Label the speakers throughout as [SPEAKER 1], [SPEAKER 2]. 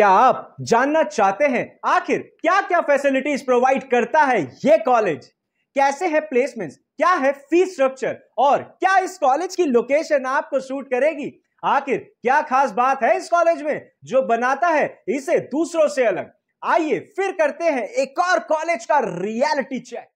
[SPEAKER 1] क्या आप जानना चाहते हैं आखिर क्या क्या फैसिलिटीज प्रोवाइड करता है ये कॉलेज कैसे है प्लेसमेंट्स क्या है फी स्ट्रक्चर और क्या इस कॉलेज की लोकेशन आपको सूट करेगी आखिर क्या खास बात है इस कॉलेज में जो बनाता है इसे दूसरों से अलग आइए फिर करते हैं एक और कॉलेज का रियलिटी चेक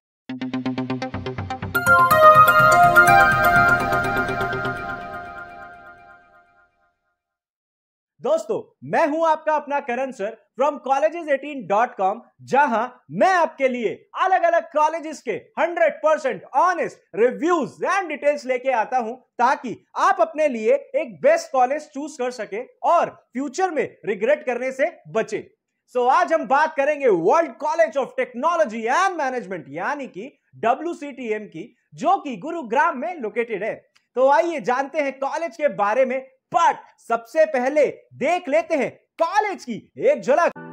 [SPEAKER 1] दोस्तों मैं हूं आपका अपना Karan sir from colleges eighteen dot com जहां मैं आपके लिए अलग अलग कॉलेजेस के 100 percent honest reviews and details लेके आता हूं ताकि आप अपने लिए एक बेस्ट कॉलेज चूज कर सके और फ्यूचर में रिग्रेट करने से बचे सो so, आज हम बात करेंगे world college of technology and management यानी कि डब्ल्यू की जो कि गुरुग्राम में लोकेटेड है तो आइए जानते हैं कॉलेज के बारे में पार्ट सबसे पहले देख लेते हैं कॉलेज की एक झलक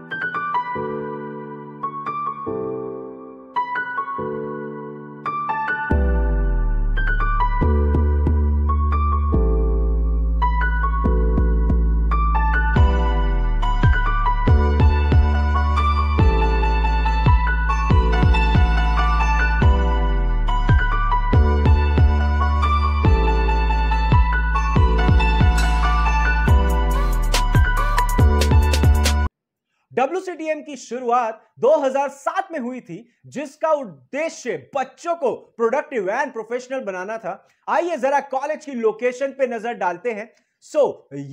[SPEAKER 1] डब्ल्यू की शुरुआत 2007 में हुई थी जिसका उद्देश्य बच्चों को प्रोडक्टिव एंड प्रोफेशनल बनाना था आइए जरा कॉलेज की लोकेशन पे नजर डालते हैं सो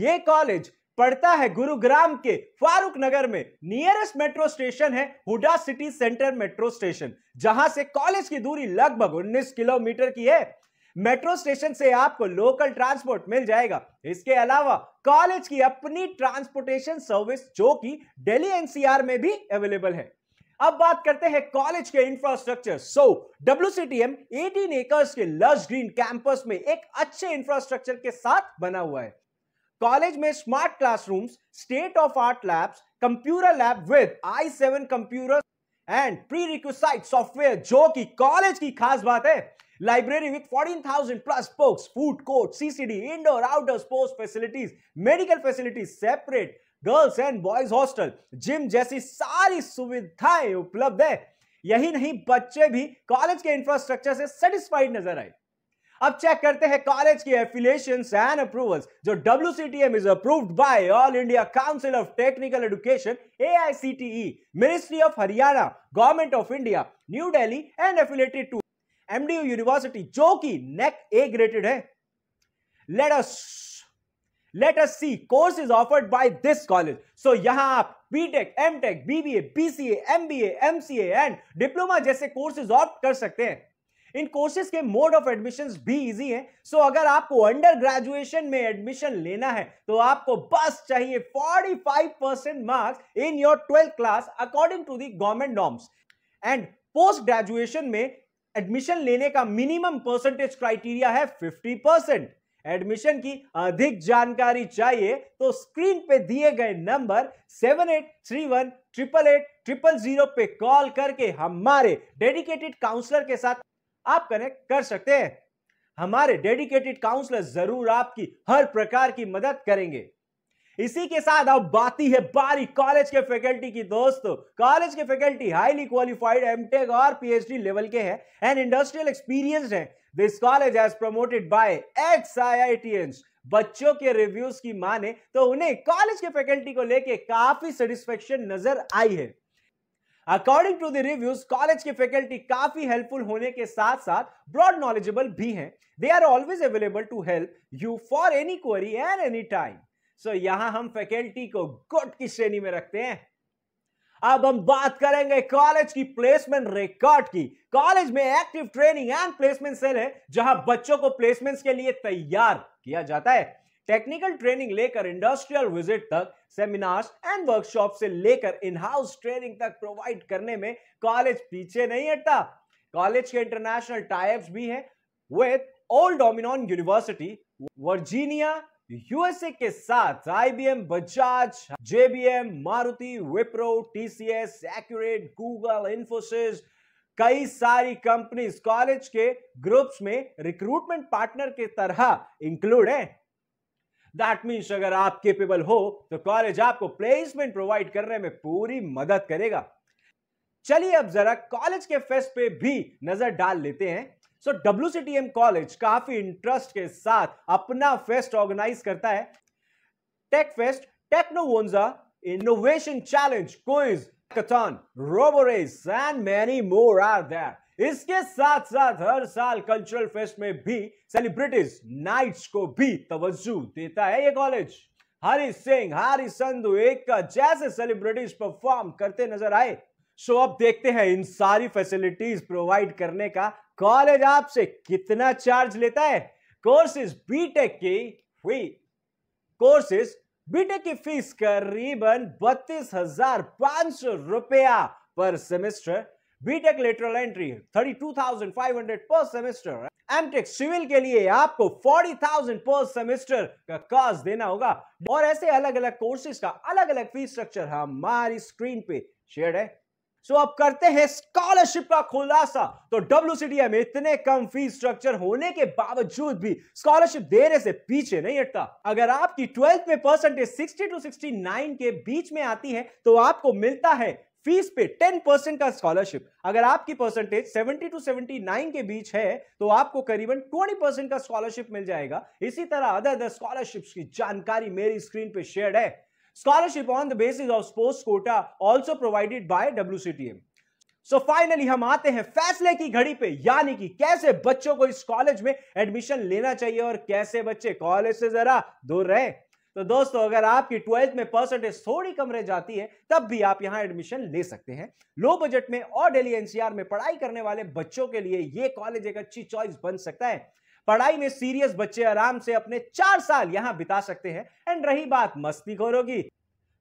[SPEAKER 1] ये कॉलेज पढ़ता है गुरुग्राम के फारूक नगर में नियरेस्ट मेट्रो स्टेशन है HUDA city centre metro station जहां से कॉलेज की दूरी लगभग 19 किलोमीटर की है मेट्रो स्टेशन से आपको लोकल ट्रांसपोर्ट मिल जाएगा इसके अलावा कॉलेज की अपनी ट्रांसपोर्टेशन सर्विस जो कि दिल्ली एनसीआर में भी अवेलेबल है अब बात करते हैं कॉलेज के infrastructure so W C T M eighteen acres के लर्ज ग्रीन कैंपस में एक अच्छे इंफ्रास्ट्रक्चर के साथ बना हुआ है कॉलेज में smart classrooms, state of art labs computer lab with I seven computer and pre request software जो कि कॉलेज की खास बात है library with 14,000 plus books, food court, CCD, indoor, outdoor sports facilities, medical facilities, separate girls and boys hostel gym जैसी सारी सुविधाएं उपलब्ध है यही नहीं बच्चे भी कॉलेज के इंफ्रास्ट्रक्चर से सेटिस्फाइड नजर आए अब चेक करते हैं कॉलेज की एफिलिएशन एंड अप्रूवल्स जो W C T M is approved by all India council of technical education A I C T E ministry of Haryana government of India new Delhi and affiliated to MDU university जो कि NAAC A graded है let us let us see course is offered by this college so यहां आप BTech MTech BBA BCA MBA MCA and diploma जैसे courses opt कर सकते हैं इन कोर्सेज के मोड ऑफ एडमिशन भी इजी है सो so, अगर आपको अंडर ग्रेजुएशन में एडमिशन लेना है तो आपको बस चाहिए 45 percent marks in your twelfth class according to the government norms and post graduation में एडमिशन लेने का मिनिमम परसेंटेज क्राइटेरिया है 50 परसेंट एडमिशन की अधिक जानकारी चाहिए तो स्क्रीन पे दिए गए number seven eight three one triple eight triple zero पे कॉल करके हमारे डेडिकेटेड काउंसलर के साथ आप कनेक्ट कर सकते हैं हमारे डेडिकेटेड काउंसलर जरूर आपकी हर प्रकार की मदद करेंगे इसी के साथ अब बात है बारी कॉलेज के फैकल्टी की दोस्तों कॉलेज के फैकल्टी हाईली क्वालिफाइड एमटेक और पीएचडी लेवल के हैं एंड इंडस्ट्रियल एक्सपीरियंस है this college as promoted by X I बच्चों के रिव्यूज की माने तो उन्हें कॉलेज के फैकल्टी को लेके काफी सेटिस्फेक्शन नजर आई है according to the reviews college के फैकल्टी काफी हेल्पफुल होने के साथ साथ ब्रॉड नॉलेजेबल भी हैं they are always available to help you for any query and any time so so, यहां हम फैकल्टी को गुड की श्रेणी में रखते हैं अब हम बात करेंगे कॉलेज की प्लेसमेंट रिकॉर्ड की कॉलेज में active training and placement cell है जहां बच्चों को प्लेसमेंट्स के लिए तैयार किया जाता है टेक्निकल ट्रेनिंग लेकर इंडस्ट्रियल विजिट तक सेमिनार्स एंड वर्कशॉप से लेकर इन हाउस ट्रेनिंग तक प्रोवाइड करने में कॉलेज पीछे नहीं हटता कॉलेज के इंटरनेशनल टाइप्स भी है with old Dominion university Virginia USA के साथ IBM Bajaj JBM Maruti Wipro TCS accurate Google Infosys कई सारी कंपनीज कॉलेज के ग्रुप्स में रिक्रूटमेंट पार्टनर के तरह इंक्लूड है दैट मीन्स अगर आप केपेबल हो तो कॉलेज आपको प्लेसमेंट प्रोवाइड करने में पूरी मदद करेगा चलिए अब जरा कॉलेज के फेस्ट पे भी नजर डाल लेते हैं सो डब्ल्यू कॉलेज काफी इंटरेस्ट के साथ अपना फेस्ट ऑर्गेनाइज करता है tech fest Technovanza innovation challenge quiz कथन roborace and many more are there इसके साथ साथ हर साल कल्चरल फेस्ट में भी सेलिब्रिटीज नाइट्स को भी तवज्जो देता है ये कॉलेज हरि सिंह हरि संधु एक का जैसे सेलिब्रिटीज परफॉर्म करते नजर आए सो so अब देखते हैं इन सारी फैसिलिटीज प्रोवाइड करने का कॉलेज आपसे कितना चार्ज लेता है कोर्सेज बीटेक की फी कोर्सेज बीटेक की फीस करीबन बत्तीस हजार पांच सौ रुपया per semester BTech lateral entry thirty two thousand five hundred per semester MTech civil के लिए आपको फोर्टी थाउजेंड पर सेमेस्टर का कॉस्ट देना होगा और ऐसे अलग अलग कोर्सेज का अलग अलग फीस स्ट्रक्चर हमारी स्क्रीन पे शेयर है सो अब करते हैं स्कॉलरशिप का खुलासा तो डब्ल्यू में इतने कम फीस स्ट्रक्चर होने के बावजूद भी स्कॉलरशिप देने से पीछे नहीं हटता अगर आपकी ट्वेल्थ में परसेंटेज 60 टू 69 के बीच में आती है तो आपको मिलता है फीस पे 10 परसेंट का स्कॉलरशिप अगर आपकी परसेंटेज 70 टू 79 के बीच है तो आपको करीबन 20 परसेंट का स्कॉलरशिप मिल जाएगा इसी तरह अदर अदर स्कॉलरशिप की जानकारी मेरी स्क्रीन पे शेयर है Scholarship on the basis of sports quota also provided by WCTM. So so finally हम आते हैं फैसले की घड़ी पे यानी कि कैसे बच्चों को इस कॉलेज में एडमिशन लेना चाहिए और कैसे बच्चे कॉलेज से जरा दूर रहे तो दोस्तों अगर आपकी ट्वेल्थ में परसेंटेज थोड़ी कम रह जाती है तब भी आप यहां एडमिशन ले सकते हैं लो बजट में और डेली एनसीआर में पढ़ाई करने वाले बच्चों के लिए ये कॉलेज एक अच्छी चॉइस बन सकता है पढ़ाई में सीरियस बच्चे आराम से अपने चार साल यहां बिता सकते हैं एंड रही बात मस्ती खोरों की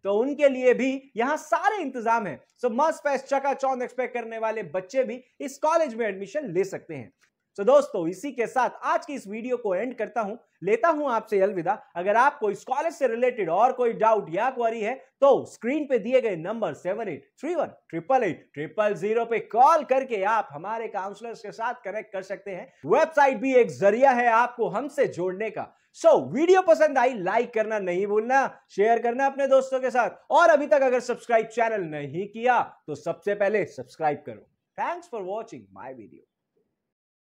[SPEAKER 1] तो उनके लिए भी यहां सारे इंतजाम है सो मस्ट पैस चकाचौंध एक्सपेक्ट करने वाले बच्चे भी इस कॉलेज में एडमिशन ले सकते हैं तो दोस्तों इसी के साथ आज की इस वीडियो को एंड करता हूं लेता हूं आपसे अलविदा अगर आपको कोई स्कॉलेज से रिलेटेड और कोई डाउट या क्वारी है तो स्क्रीन पे दिए गए number seven eight three one triple eight triple zero पे कॉल करके आप हमारे काउंसलर्स के साथ कनेक्ट कर सकते हैं वेबसाइट भी एक जरिया है आपको हमसे जोड़ने का सो so, वीडियो पसंद आई लाइक करना नहीं भूलना शेयर करना अपने दोस्तों के साथ और अभी तक अगर सब्सक्राइब चैनल नहीं किया तो सबसे पहले सब्सक्राइब करो thanks for watching my video